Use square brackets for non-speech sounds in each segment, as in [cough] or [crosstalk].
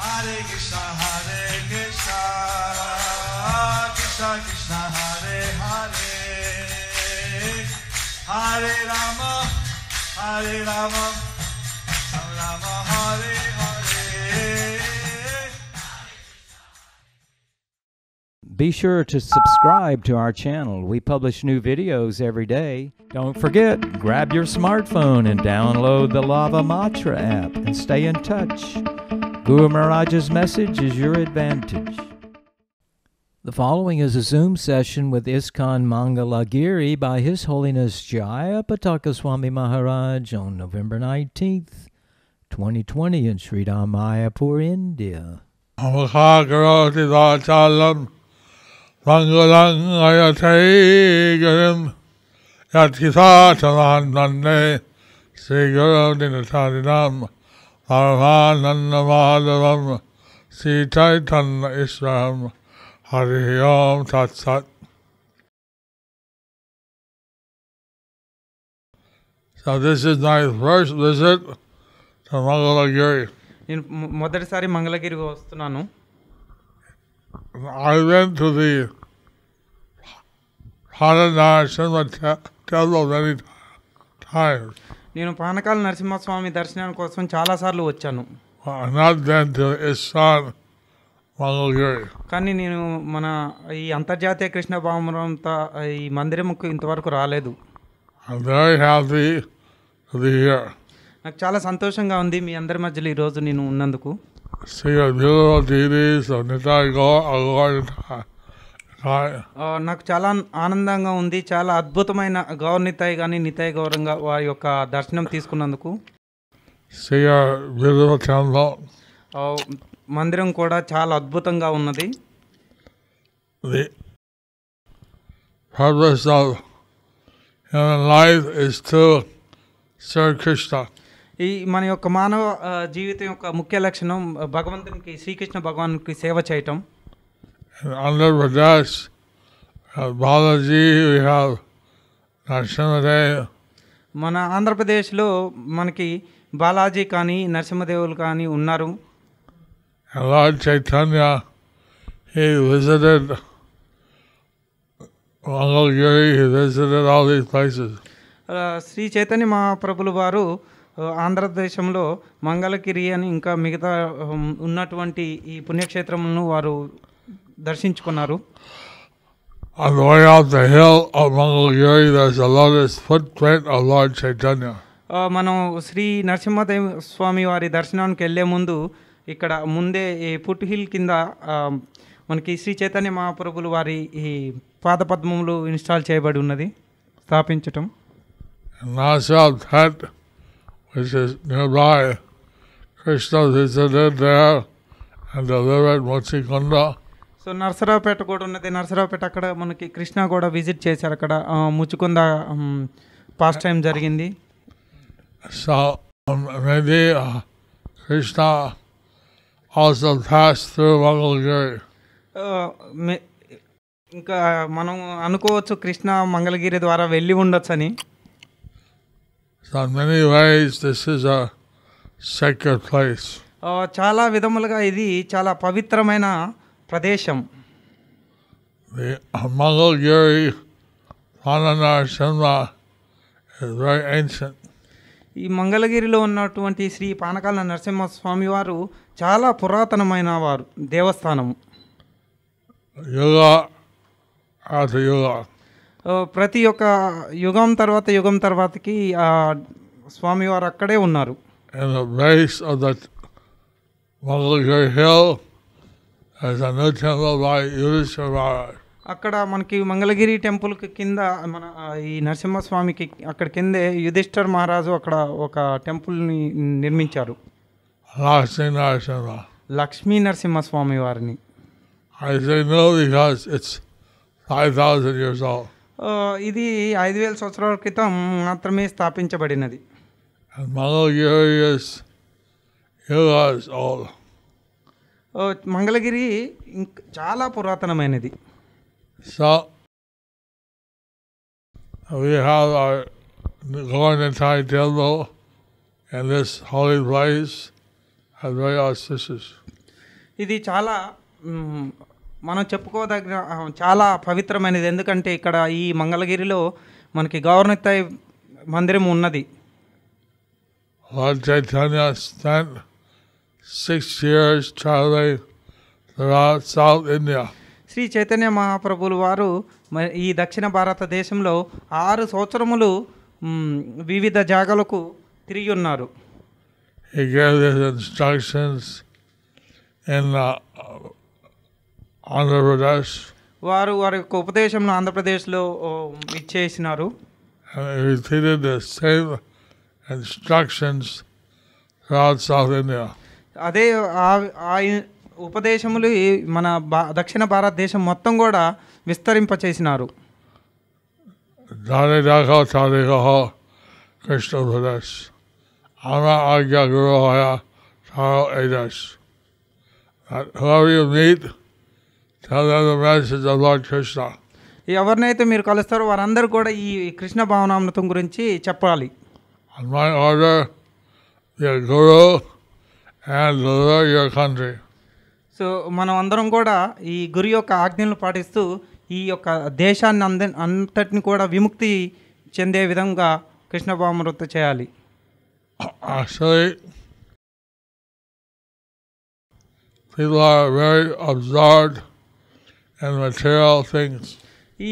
Hare Krishna, Hare Krishna, Krishna Krishna, Hare Hare, Hare Rama, Hare Rama, Rama Rama, Hare Hare. Be sure to subscribe to our channel. We publish new videos every day. Don't forget, grab your smartphone and download the Lava Matra app and stay in touch. Guru Maharaj's message is your advantage. The following is a Zoom session with ISKCON Mangalagiri by His Holiness Jaya Patakaswami Maharaj on November 19th, 2020 in Sri Mayapur, India. Sri Guru Paramanand माधवम Shri Chaitanya ईश्वरम So this is my first visit to Mangalagiri. Mangalagiri was to Nanu. I went to the Harinashima temple many times. నేను పానకాల నరసింహస్వామి దర్శనం కోసం చాలాసార్లు వచ్చాను uh, కానీ నేను మన ఈ అంతర్జాతీయ కృష్ణ భావంత ఈ మందిరంకు ఇంతవరకు రాలేదు నాకు చాలా సంతోషంగా ఉంది మీ అందరి మధ్యలో ఈరోజు నేను ఉన్నందుకు నాకు చాలా ఆనందంగా ఉంది చాలా అద్భుతమైన గౌర నితాయి కానీ నితాయి గౌరంగా వారి యొక్క దర్శనం తీసుకున్నందుకు మందిరం కూడా చాలా అద్భుతంగా ఉన్నది ఈ మన యొక్క మానవ జీవితం యొక్క ముఖ్య లక్షణం భగవంతునికి శ్రీకృష్ణ భగవానికి సేవ చేయటం In Andhra Pradesh, Balaji, we have Narasimhadev. మన ఆంధ్రప్రదేశ్లో మనకి బాలాజీ కానీ నరసింహదేవులు కానీ ఉన్నారు Lord Chaitanya, he visited Mangalgiri, he visited all these places. Shri Chaitanya మహాప్రభులు వారు ఆంధ్రప్రదేశంలో మంగళగిరి అని ఇంకా మిగతా ఉన్నటువంటి ఈ పుణ్యక్షేత్రములను వారు దర్శించుకున్నారు మనం శ్రీ నరసింహదేవ స్వామి వారి దర్శనానికి వెళ్ళే ముందు ఇక్కడ ముందే ఈ పుట్ హిల్ కింద మనకి శ్రీ చైతన్య మహాప్రభులు వారి ఈ పద్మములు ఇన్స్టాల్ చేయబడి ఉన్నది స్థాపించటం కృష్ణ సో నర్సరావుపేట కూడా ఉన్నది నర్సరావుపేట అక్కడ మనకి కృష్ణ కూడా విజిట్ చేశారు అక్కడ ముచ్చుకుంద పాస్ టైం జరిగింది కృష్ణ um, uh, ఇంకా మనం అనుకోవచ్చు కృష్ణ మంగళగిరి ద్వారా వెళ్ళి ఉండొచ్చు అని వైస్ చాలా విధములుగా ఇది చాలా పవిత్రమైన ప్రదేశం మంగళగిరి ఈ మంగళగిరిలో ఉన్నటువంటి శ్రీ పానకాల స్వామి వారు చాలా పురాతనమైన వారు దేవస్థానము ప్రతి ఒక్క యుగం తర్వాత యుగం తర్వాతకి ఆ స్వామివారు అక్కడే ఉన్నారు And the అక్కడ మనకి మంగళగిరి టెంపుల్కి కింద మన ఈ నరసింహస్వామికి అక్కడ కిందే యుధిష్ఠర్ మహారాజు అక్కడ ఒక టెంపుల్ని నిర్మించారు లక్ష్మీ లక్ష్మీ నరసింహస్వామి వారిని ఇది ఐదు వేల సంవత్సరాల క్రితం మాత్రమే స్థాపించబడినది మంగళగిరి మంగళగిరి ఇంకా చాలా పురాతనమైనది ఇది చాలా మనం చెప్పుకోదగ్గ చాలా పవిత్రమైనది ఎందుకంటే ఇక్కడ ఈ మంగళగిరిలో మనకి గవర్నతాయి మందిరం ఉన్నది six years traveling throughout South India. Shri Chaitanya మహాప్రభులు వారు ఈ దక్షిణ భారతదేశంలో ఆరు సంవత్సరములు వివిధ జాగాలకు తిరిగి ఉన్నారు He gave his instructions in uh, Andhra Pradesh వారు వారి యొక్క ఉపదేశంలో ఆంధ్రప్రదేశ్లో ఇచ్చేసినారు ఇన్స్ట్రక్షన్స్ throughout South India. అదే ఆ ఉపదేశములు మన భా దక్షిణ భారతదేశం మొత్తం కూడా విస్తరింపచేసినారు ఎవరినైతే మీరు కలుస్తారో వారందరూ కూడా ఈ కృష్ణ భావనామృతం గురించి చెప్పాలి On and love your so మనం అందరం కూడా ఈ గురి యొక్క ఆజ్ఞలను పాటిస్తూ ఈ యొక్క దేశాన్ని అంద అంతటిని కూడా విముక్తి చెందే విధంగా కృష్ణ వృత్తి చేయాలి uh,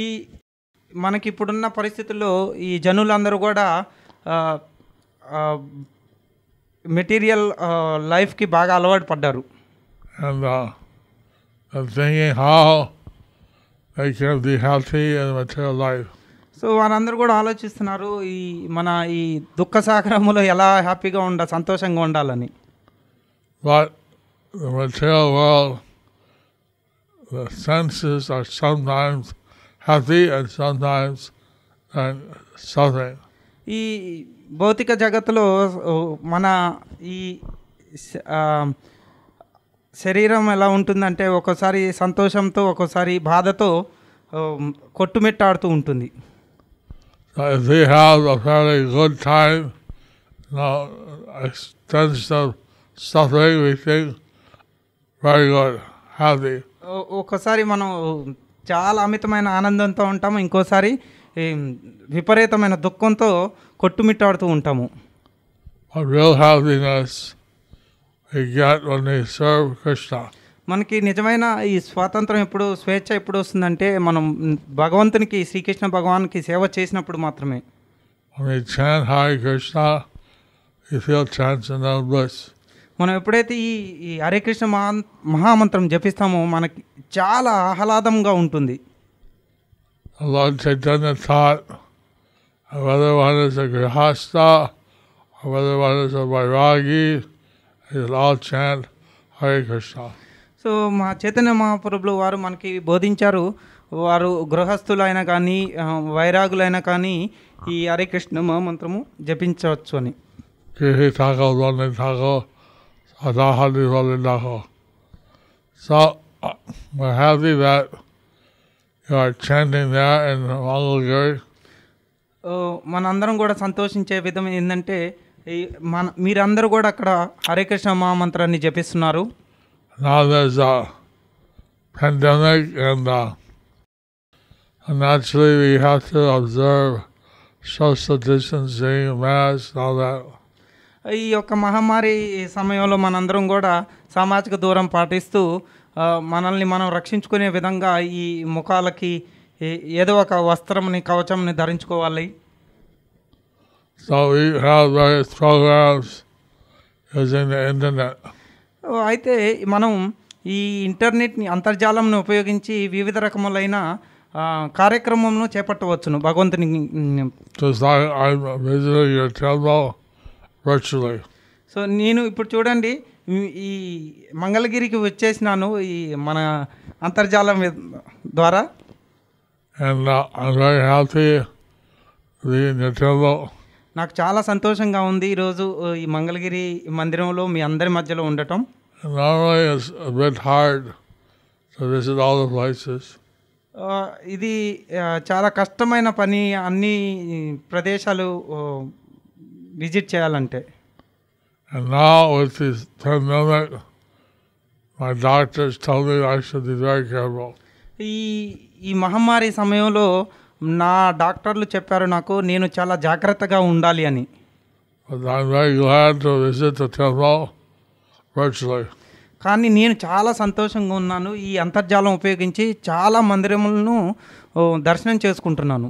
ఈ మనకి ఇప్పుడున్న పరిస్థితుల్లో ఈ జనులందరూ కూడా uh, uh, మెటీరియల్ లైఫ్కి బాగా అలవాటు పడ్డారు సో వారందరూ కూడా ఆలోచిస్తున్నారు ఈ మన ఈ దుఃఖ సాగరములో ఎలా హ్యాపీగా ఉండ సంతోషంగా ఉండాలని uh, ఈ భౌతిక జగత్తులో మన ఈ శరీరం ఎలా ఉంటుందంటే ఒక్కోసారి సంతోషంతో ఒక్కోసారి బాధతో కొట్టుమిట్టాడుతూ ఉంటుంది uh, we ఒక్కోసారి మనం చాలా అమితమైన ఆనందంతో ఉంటాము ఇంకోసారి విపరీతమైన దుఃఖంతో కొట్టుమిట్టాడుతూ ఉంటాము మనకి నిజమైన ఈ స్వాతంత్రం ఎప్పుడు స్వేచ్ఛ ఎప్పుడు వస్తుందంటే మనం భగవంతునికి శ్రీకృష్ణ భగవాన్కి సేవ చేసినప్పుడు మాత్రమే మనం ఎప్పుడైతే ఈ ఈ హరే కృష్ణ మహా మహామంత్రం జపిస్తామో మనకి చాలా ఆహ్లాదంగా ఉంటుంది Lord Chaitanya thought whether one is a Grihasta, one is a Vairagi. they will all chant Hare Krishna. So, Chaitanya Mahaprabhu varu manke so మా చైతన్య మహాప్రభులు వారు మనకి బోధించారు వారు గృహస్థులైనా కానీ వైరాగులైనా కానీ ఈ హరే కృష్ణ మంత్రము జపించవచ్చు అని So, we're happy that you are chanting there in Mangalgiri. మనందరం కూడా సంతోషించే విధం ఏంటంటే మన మీరందరూ కూడా అక్కడ హరే కృష్ణ మహామంత్రాన్ని జపిస్తున్నారు uh, ఈ యొక్క మహమ్మారి సమయంలో మనందరం కూడా సామాజిక దూరం పాటిస్తూ మనల్ని మనం రక్షించుకునే విధంగా ఈ ముఖాలకి ఏదో ఒక వస్త్రంని కవచంని ధరించుకోవాలి అయితే మనం ఈ ఇంటర్నెట్ని అంతర్జాలంను ఉపయోగించి వివిధ రకములైన కార్యక్రమంను చేపట్టవచ్చును భగవంతుని సో నేను ఇప్పుడు చూడండి ఈ మంగళగిరికి వచ్చేసినాను ఈ మన అంతర్జాలం ద్వారా అండ్ వెరీ హ్యాపీ ది నిటల్లో నాకు చాలా సంతోషంగా ఉంది ఈరోజు ఈ మంగళగిరి మందిరంలో మీ అందరి మధ్యలో ఉండటం ఇది చాలా కష్టమైన పని అన్ని ప్రదేశాలు విజిట్ చేయాలంటే My doctors told me I should be very careful. ఈ ఈ మహమ్మారి సమయంలో నా డాక్టర్లు చెప్పారు నాకు నేను చాలా జాగ్రత్తగా ఉండాలి అని కానీ నేను చాలా సంతోషంగా ఉన్నాను ఈ అంతర్జాలం ఉపయోగించి చాలా మందిరములను దర్శనం చేసుకుంటున్నాను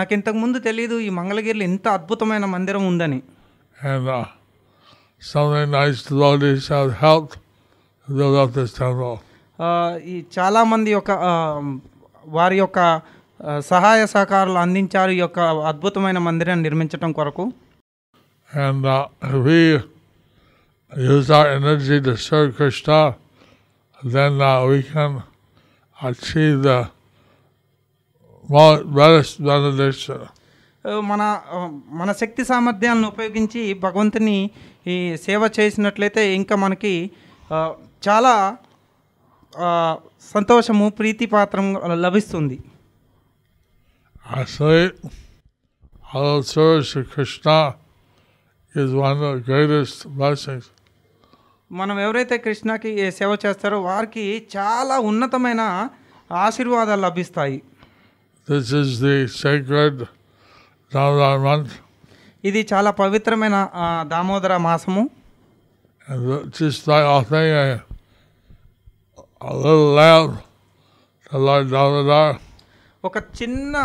నాకు ఇంతకు ముందు తెలియదు ఈ మంగళగిరిలో ఇంత అద్భుతమైన మందిరం ఉందని And uh, ఈ చాలామంది యొక్క వారి యొక్క సహాయ సహకారాలు అందించారు ఈ యొక్క అద్భుతమైన మందిరాన్ని నిర్మించడం కొరకు and uh, we use energy energy to serve Krishna, then uh, మన మన శక్తి సామర్థ్యాలను ఉపయోగించి భగవంతుని ఈ సేవ చేసినట్లయితే ఇంకా మనకి చాలా సంతోషము ప్రీతి పాత్ర లభిస్తుంది వన్ మనం ఎవరైతే కృష్ణకి సేవ చేస్తారో వారికి చాలా ఉన్నతమైన ఆశీర్వాదాలు లభిస్తాయి this is the secret month ఇది చాలా పవిత్రమైన దామోదర మాసము ఒక చిన్న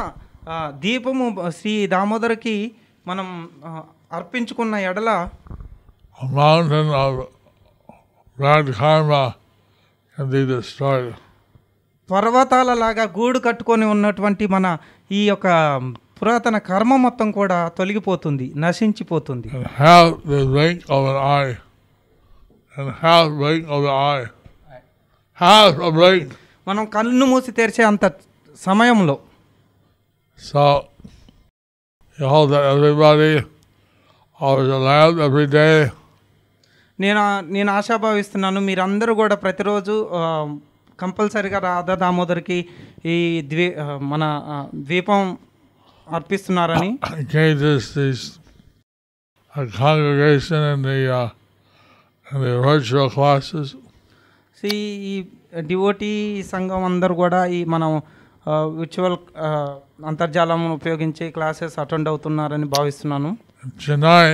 దీపము శ్రీ దామోదర్కి మనం అర్పించుకున్న ఎడల పర్వతాల లాగా గూడు కట్టుకొని ఉన్నటువంటి మన ఈ యొక్క పురాతన కర్మ మొత్తం కూడా తొలగిపోతుంది నశించిపోతుంది మనం కన్ను మూసి తెరిచే అంత సమయంలో సో నేను నేను ఆశాభావిస్తున్నాను మీరందరూ కూడా ప్రతిరోజు కంపల్సరిగా రాధా దామోదర్కి ఈ ద్వీ మన ద్వీపం అర్పిస్తున్నారని [coughs] congregation in the uh, so ఈ డివోటీ సంఘం అందరు కూడా ఈ మనం విర్చువల్ అంతర్జాలం ఉపయోగించి క్లాసెస్ అటెండ్ అవుతున్నారని భావిస్తున్నాను Chennai,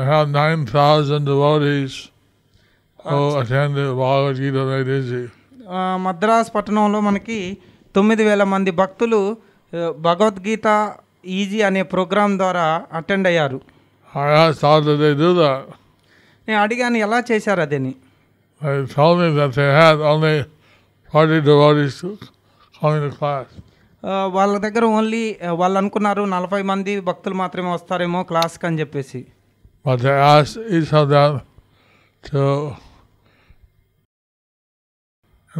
I have 9,000 devotees who oh, attend Madras పట్టణంలో మనకి తొమ్మిది వేల మంది భక్తులు భగవద్గీత ఈజీ అనే ప్రోగ్రాం ద్వారా అటెండ్ అయ్యారు నేను అడిగాను ఎలా చేశారు అదని They told me that they had only 40 devotees coming to class. వాళ్ళ దగ్గర ఓన్లీ వాళ్ళు అనుకున్నారు నలభై మంది భక్తులు మాత్రమే వస్తారేమో క్లాస్కి అని చెప్పేసి But they asked each of them to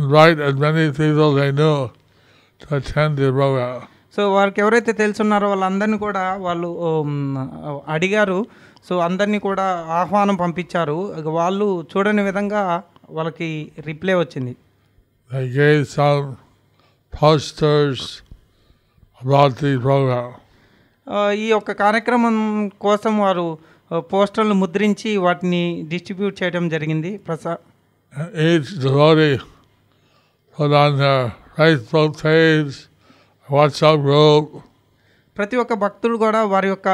invite as many people they knew to attend the program. So వారికి ఎవరైతే తెలుసున్నారో వాళ్ళందరినీ కూడా వాళ్ళు అడిగారు సో అందరినీ కూడా ఆహ్వానం పంపించారు వాళ్ళు చూడని విధంగా వాళ్ళకి రిప్లై వచ్చింది ఈ యొక్క కార్యక్రమం కోసం వారు పోస్టర్లు ముద్రించి వాటిని డిస్ట్రిబ్యూట్ చేయడం జరిగింది ప్రసాద్ Each devotee ప్రతి ఒక్క భక్తుడు కూడా వారి యొక్క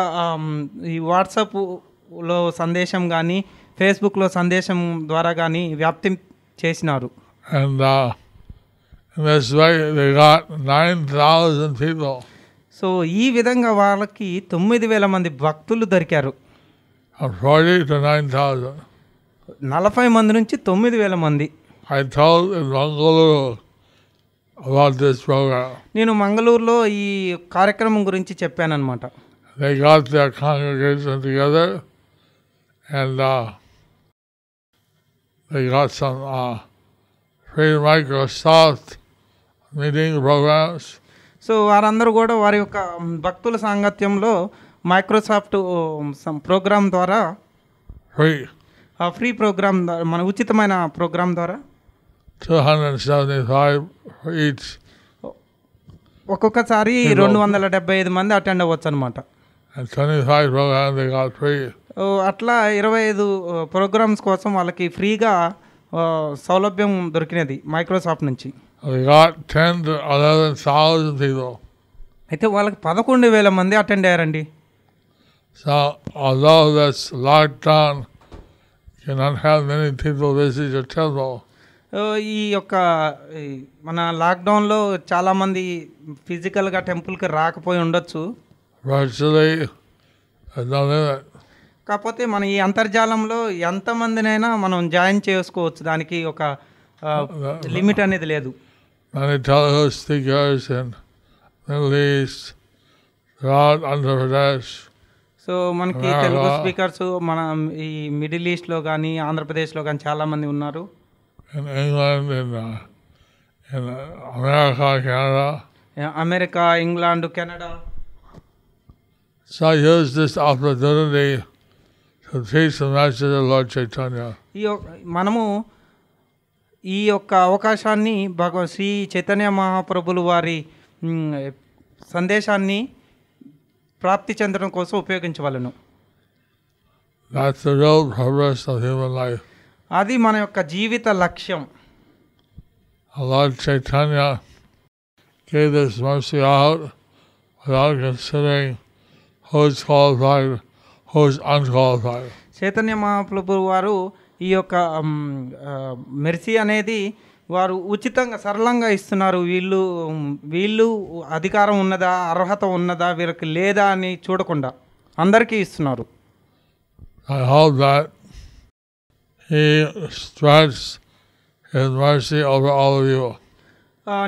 ఈ వాట్సాప్లో సందేశం కానీ ఫేస్బుక్లో సందేశం ద్వారా కానీ వ్యాప్తి చేసినారు uh, సో ఈ విధంగా వాళ్ళకి తొమ్మిది వేల మంది భక్తులు దొరికారు uh, నలభై మంది నుంచి తొమ్మిది వేల మంది I told నేను మంగళూరులో ఈ కార్యక్రమం గురించి చెప్పాను అనమాట సో వారందరూ కూడా వారి యొక్క భక్తుల సాంగత్యంలో మైక్రోసాఫ్ట్ ప్రోగ్రామ్ ద్వారా ఫ్రీ ఫ్రీ ద్వారా మన ఉచితమైన ప్రోగ్రామ్ ద్వారా ఒక్కొక్కసారి రెండు వందల డెబ్బై ఐదు మంది అటెండ్ అవ్వచ్చు అనమాట అట్లా ఇరవై ఐదు ప్రోగ్రామ్స్ కోసం వాళ్ళకి ఫ్రీగా సౌలభ్యం దొరికినది మైక్రోసాఫ్ట్ నుంచి అయితే వాళ్ళకి పదకొండు వేల మంది అటెండ్ అయ్యారండి లాక్డౌన్ ఈ యొక్క మన లాక్డౌన్లో చాలామంది ఫిజికల్గా టెంపుల్కి రాకపోయి ఉండొచ్చు కాకపోతే మన ఈ అంతర్జాలంలో ఎంతమందినైనా మనం జాయిన్ చేసుకోవచ్చు దానికి ఒక లిమిట్ అనేది లేదు సో మనకి తెలుగు స్పీకర్స్ మన ఈ మిడిల్ ఈస్ట్లో కానీ ఆంధ్రప్రదేశ్లో కానీ చాలామంది ఉన్నారు in England, in, uh, in America, Canada. Yeah, America, England, Canada. So I used this opportunity to teach the message of Lord Chaitanya. మనము ఈ యొక్క అవకాశాన్ని భగవ శ్రీ చైతన్య మహాప్రభులు వారి సందేశాన్ని ప్రాప్తి చెందడం కోసం ఉపయోగించవలను That's the real progress of human life. అది మన యొక్క జీవిత లక్ష్యం Lord Chaitanya చైతన్య మహాప్రభు వారు ఈ యొక్క మెర్సీ అనేది వారు ఉచితంగా సరళంగా ఇస్తున్నారు వీళ్ళు వీళ్ళు అధికారం ఉన్నదా అర్హత ఉన్నదా వీరికి లేదా అని చూడకుండా అందరికీ ఇస్తున్నారు I hope that He stretched His mercy over all of you.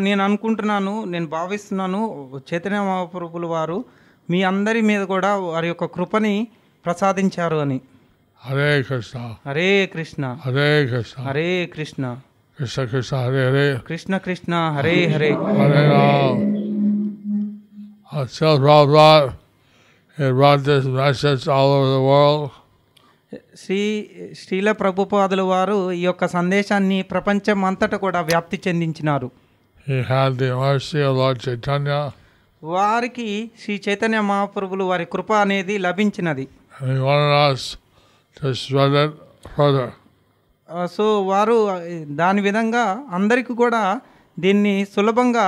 నేను అనుకుంటున్నాను నేను భావిస్తున్నాను చైతన్య మహాప్రభులు వారు మీ అందరి మీద కూడా వారి యొక్క కృపని ప్రసాదించారు అని Hare Krishna Hare Krishna Hare Krishna Hare Krishna Krishna Krishna Hare Hare Krishna Krishna Hare Hare Hare Ram Until Prabhupada had brought this Shri Srila ప్రభుపాదులు వారు ఈ యొక్క సందేశాన్ని ప్రపంచం అంతటా కూడా వ్యాప్తి చెందించినారు వారికి శ్రీ చైతన్య మహాప్రభులు వారి కృప అనేది లభించినది సో వారు దాని విధంగా అందరికీ కూడా దీన్ని సులభంగా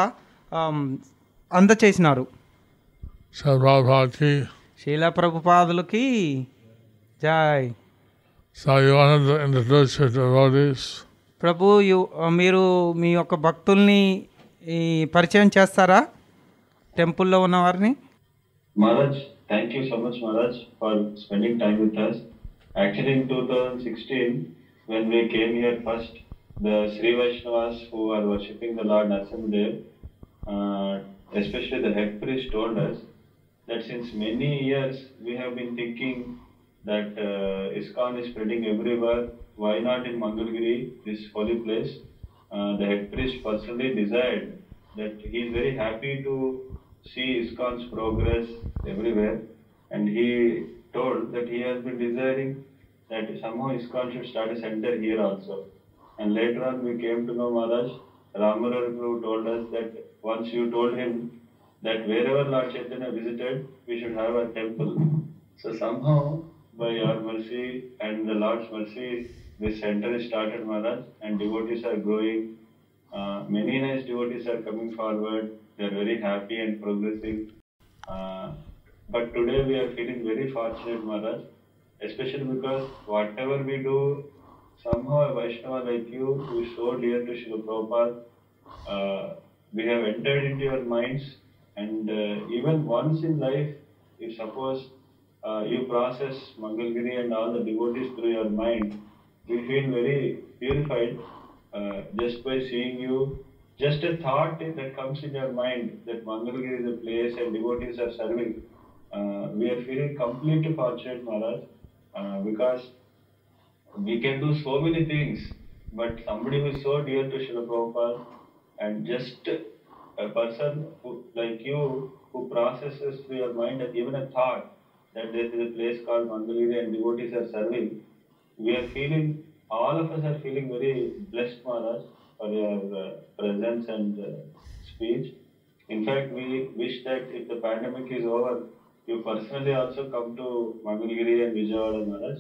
అందచేసినారు శీల ప్రభుపాదులకి జై so you are in the dose Prabhu మీరు మీ యొక్క భక్తుల్ని ఈ పరిచయం చేస్తారా టెంపుల్లో ఉన్న వారిని Maharaj thank you so much Maharaj for spending time with us actually in two thousand sixteen when we came here first the Shri Vaishnavas who are worshipping the lord Dev especially the head priest told us that since many years we have been thinking that uh, ISKCON is spreading everywhere. Why not in Mangalgiri, this holy place? Uh, the head priest personally desired that he is very happy to see ISKCON's progress everywhere, and he told that he has been desiring that somehow ISKCON should start a center here also. And later on, we came to know Maharaj. Ramarar Prabhu told us that once you told him that wherever Lord Chaitanya visited, we should have a temple. So somehow by your mercy and the Lord's mercy, this center is started, Maharaj, and devotees are growing. Uh, many nice devotees are coming forward. They are very happy and progressing. Uh, but today we are feeling very fortunate, Maharaj, especially because whatever we do, somehow a Vaishnava like you, who is so dear to Srila Prabhupada, uh, we have entered into your minds. And uh, even once in life, if suppose uh, you process Mangalgiri and all the devotees through your mind, we feel very purified uh, just by seeing you. Just a thought that comes in your mind that Mangalgiri is a place and devotees are serving. Uh, we are feeling completely fortunate, Maharaj, uh, because we can do so many things, but somebody who is so dear to Srila Prabhupada and just a person who, like you who processes through your mind that even a thought that there is a place called Mangalore and devotees are serving, we are feeling, all of us are feeling very blessed, Maharaj, for your uh, presence and uh, speech. In fact, we wish that if the pandemic is over, you personally also come to Mangalgiri and Vijayawada Maharaj.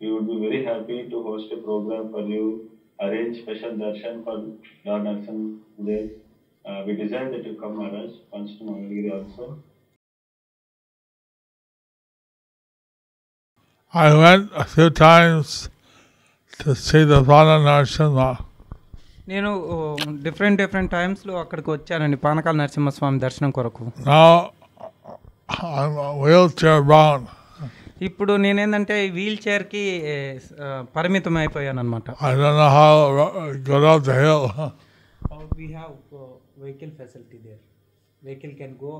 We would be very happy to host a program for you, arrange special darshan for Lord days. Dev. Uh, we desire that you come, Maharaj, once to Mangalgiri also. I went a few times to see the Vana Narasimha. నేను different different టైమ్స్లో అక్కడికి వచ్చానండి పానకాల నరసింహస్వామి దర్శనం కొరకు wheel chair brown ఇప్పుడు నేనేందంటే wheel చైర్కి పరిమితం అయిపోయాను అనమాట vehicle facility there vehicle can go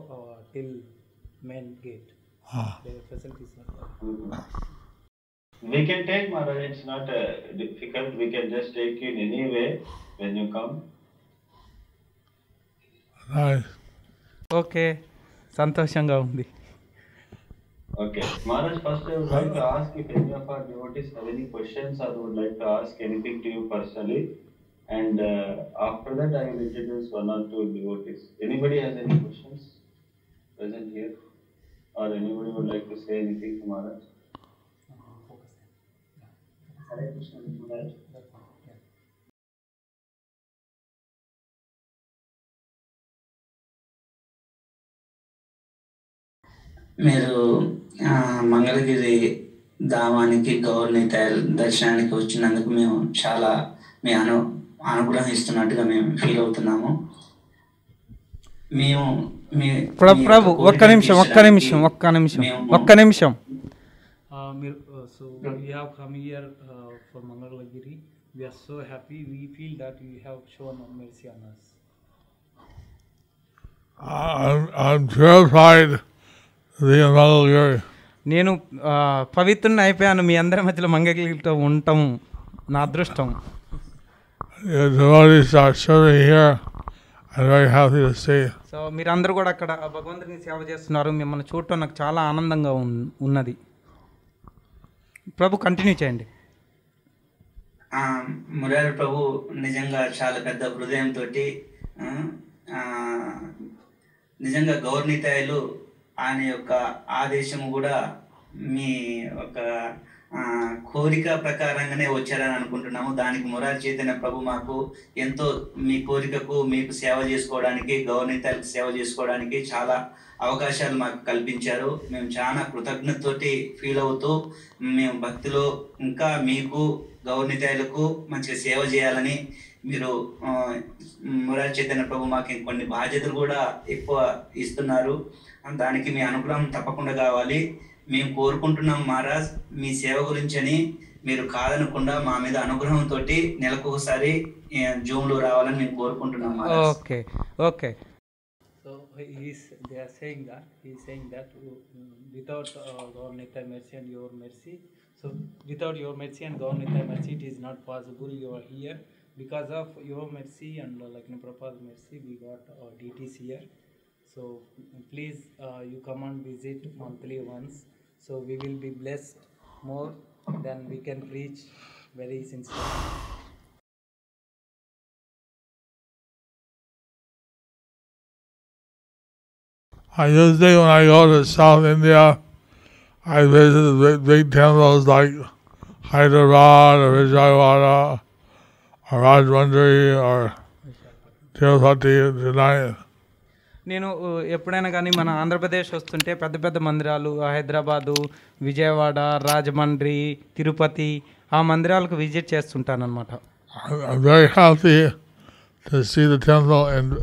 till main gate facilities We can take, Maharaj, it's not uh, difficult. We can just take it anyway when you come. Alright. Okay. సంతోషంగా ఉంది Okay. Maharaj, first I would like to ask if any of our devotees have any questions or would like to ask anything to you personally. And uh, after that, I will introduce one or two devotees. Anybody has any questions present here? Or anybody would like to say anything to Maharaj? మీరు మంగళగిరి ధామానికి గౌర్ని దర్శనానికి వచ్చినందుకు మేము చాలా మీ అను అనుగ్రహం ఇస్తున్నట్టుగా మేము feel అవుతున్నాము మేము ప్రభు ఒక్క నిమిషం ఒక్క నిమిషం ఒక్క నిమిషం ఒక్క నిమిషం మీరు so we have come here uh, for Mangalagiri. We are so happy. We feel that you have shown mercy on us. I'm, I'm terrified. The Mangalagiri. నేను పవిత్రుని అయిపోయాను మీ అందరి మధ్యలో మంగళగిరితో ఉండటం నా అదృష్టం సో మీరందరూ కూడా అక్కడ భగవంతుని సేవ చేస్తున్నారు మిమ్మల్ని చూడటం నాకు చాలా ఆనందంగా ఉన్నది ప్రభు కంటిన్యూ చేయండి మురారి ప్రభు నిజంగా చాలా పెద్ద హృదయంతో నిజంగా గౌర్నీతాయలు ఆయన యొక్క ఆదేశము కూడా మీ ఒక కోరిక ప్రకారంగానే వచ్చారని అనుకుంటున్నాము దానికి మురారి చైతన్య ప్రభు మాకు ఎంతో మీ కోరికకు మీకు సేవ చేసుకోవడానికి గవర్నీతాలకు సేవ చేసుకోవడానికి చాలా అవకాశాలు మాకు కల్పించారు మేము చాలా కృతజ్ఞతతోటి ఫీల్ అవుతూ మేము భక్తిలో ఇంకా మీకు గౌరవనితాయులకు మంచిగా సేవ చేయాలని మీరు మురారి చైతన్య ప్రభు మాకు కొన్ని బాధ్యతలు కూడా ఎక్కువ ఇస్తున్నారు దానికి మీ అనుగ్రహం తప్పకుండా కావాలి మేము కోరుకుంటున్నాం మహారాజ్ మీ సేవ గురించి అని మీరు కాదనకుండా మా మీద అనుగ్రహంతో నెలకు ఒకసారి జూమ్లో రావాలని మేము కోరుకుంటున్నాం okay okay he is, they are saying that, he is saying that oh, mm, without uh, mercy and your mercy, so without your mercy and God's mercy, it is not possible you are here. Because of your mercy and uh, like Prabhupada's mercy, we got uh, DTs here. So please, uh, you come and visit monthly once. So we will be blessed more than we can preach very sincerely. I usually, when I go to South India, I visit big, big temples like Hyderabad or Vijayawada or Rajmundry or Tirupati tonight. Uh, నేను ఎప్పుడైనా కానీ మన ఆంధ్రప్రదేశ్ వస్తుంటే పెద్ద పెద్ద మందిరాలు హైదరాబాదు విజయవాడ రాజమండ్రి తిరుపతి ఆ మందిరాలకు visit చేస్తుంటాను అనమాట very happy to see the temple and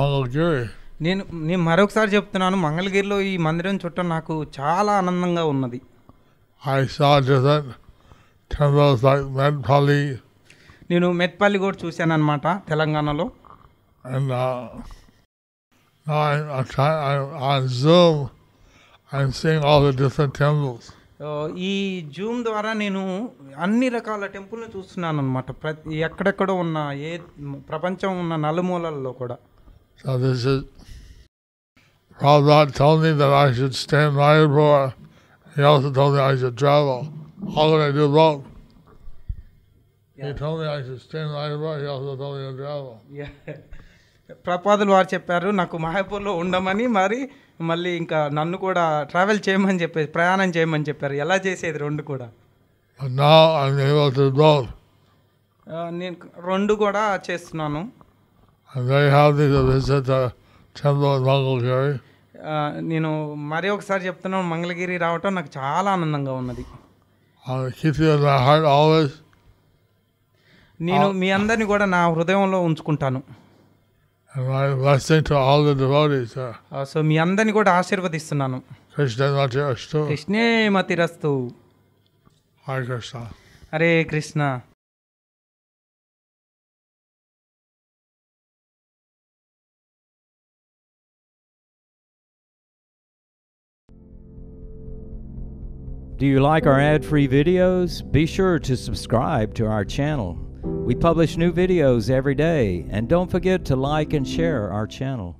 Mangalagiri నేను నేను మరొకసారి చెప్తున్నాను మంగళగిరిలో ఈ మందిరం చుట్టం నాకు చాలా ఆనందంగా ఉన్నది నేను మెత్పల్లి కూడా చూశాను అనమాట తెలంగాణలో uh, uh, ఈ జూమ్ ద్వారా నేను అన్ని రకాల టెంపుల్ని చూస్తున్నాను అనమాట ప్రతి ఎక్కడెక్కడ ఉన్న ఏ ప్రపంచం ఉన్న నలుమూలల్లో కూడా so Prabhupada told me that I should stay in Mayapur. He also told me I should travel. How could I do both? Yeah. He told me I should stay in Mayapur. He also told me to travel. Yeah. ప్రపాదులు వారు చెప్పారు నాకు మహాపూర్లో ఉండమని మరి మళ్ళీ ఇంకా నన్ను కూడా ట్రావెల్ చేయమని చెప్పేసి ప్రయాణం చేయమని చెప్పారు ఎలా చేసేది రెండు కూడా నేను రెండు కూడా చేస్తున్నాను They have the visit to Temple in Mongol నేను మరీ ఒకసారి చెప్తున్నాను మంగళగిరి రావటం నాకు చాలా ఆనందంగా ఉన్నది నేను మీ అందరిని కూడా నా హృదయంలో ఉంచుకుంటాను uh, సో మీ అందరిని కూడా ఆశీర్వదిస్తున్నాను కృష్ణే మతిరస్తు Hare Krishna Hare Krishna Do you like our ad free videos? Be sure to subscribe to our channel. We publish new videos every day, and don't forget to like and share our channel.